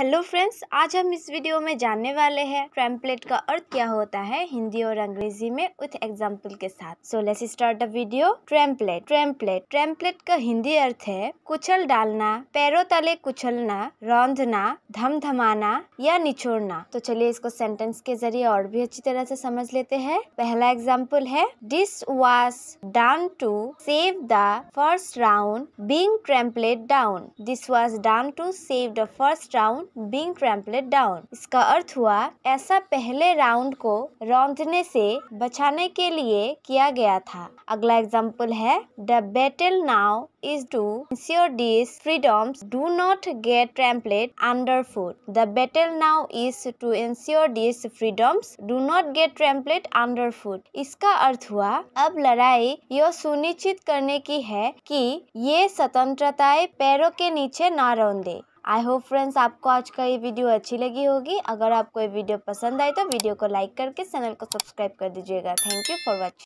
hello friends आज हम इस वीडियो में जानने वाले हैं ट्रैम्पलेट का अर्थ क्या होता है हिंदी और अंग्रेजी में विथ एग्जांपल के साथ so let's start the video trampled trampled trampled का हिंदी अर्थ है कुचल डालना पैरों तले कुचलना रौंधना धमधमाना या निचोड़ना तो चलिए इसको सेंटेंस के जरिए और भी अच्छी तरह से समझ लेते हैं पहला एग्जाम्पल है this was done to save the first round being trampled down this was done to save the first round being trampled down इसका अर्थ हुआ ऐसा पहले राउंड को रौंदने से बचाने के लिए किया गया था अगला एग्जाम्पल है the battle now is to ensure this freedoms do not get trampled under foot the battle now is to ensure this freedoms do not get trampled under foot इसका अर्थ हुआ अब लड़ाई यह सुनिश्चित करने की है की ये स्वतंत्रताए पैरों के नीचे न रौंदे आई होप फ्रेंड्स आपको आज का ये वीडियो अच्छी लगी होगी अगर आपको ये वीडियो पसंद आए तो वीडियो को लाइक करके चैनल को सब्सक्राइब कर दीजिएगा थैंक यू फॉर वॉचिंग